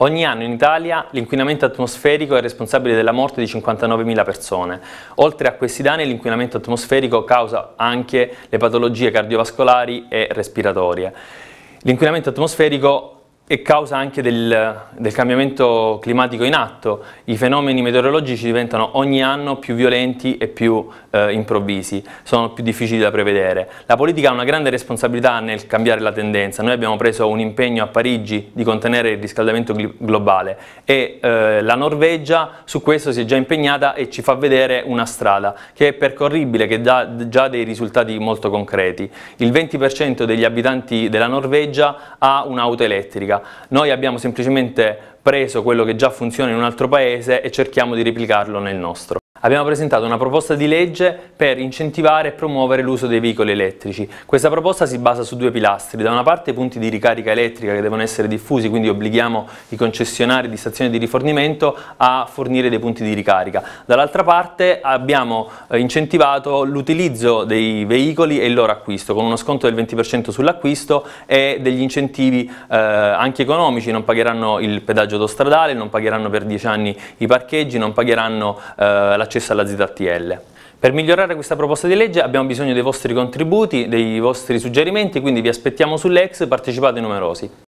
Ogni anno in Italia l'inquinamento atmosferico è responsabile della morte di 59.000 persone. Oltre a questi danni l'inquinamento atmosferico causa anche le patologie cardiovascolari e respiratorie. L'inquinamento atmosferico è causa anche del, del, cambiamento climatico in atto. I fenomeni meteorologici diventano ogni anno più violenti e più eh, improvvisi, sono più difficili da prevedere. La politica ha una grande responsabilità nel cambiare la tendenza. Noi abbiamo preso un impegno a Parigi di contenere il riscaldamento globale e eh, la Norvegia su questo si è già impegnata e ci fa vedere una strada che è percorribile, che dà già dei risultati molto concreti. Il 20% degli abitanti della Norvegia ha un'auto elettrica noi abbiamo semplicemente preso quello che già funziona in un altro paese e cerchiamo di replicarlo nel nostro. Abbiamo presentato una proposta di legge per incentivare e promuovere l'uso dei veicoli elettrici. Questa proposta si basa su due pilastri, da una parte i punti di ricarica elettrica che devono essere diffusi, quindi obblighiamo i concessionari di stazioni di rifornimento a fornire dei punti di ricarica. Dall'altra parte abbiamo eh, incentivato l'utilizzo dei veicoli e il loro acquisto, con uno sconto del 20% sull'acquisto e degli incentivi eh, anche economici, non pagheranno il pedaggio autostradale, non pagheranno per 10 anni i parcheggi, non pagheranno eh, la dell'accesso alla ZTL. Per migliorare questa proposta di legge abbiamo bisogno dei vostri contributi, dei vostri suggerimenti, quindi vi aspettiamo sull'ex, partecipate numerosi.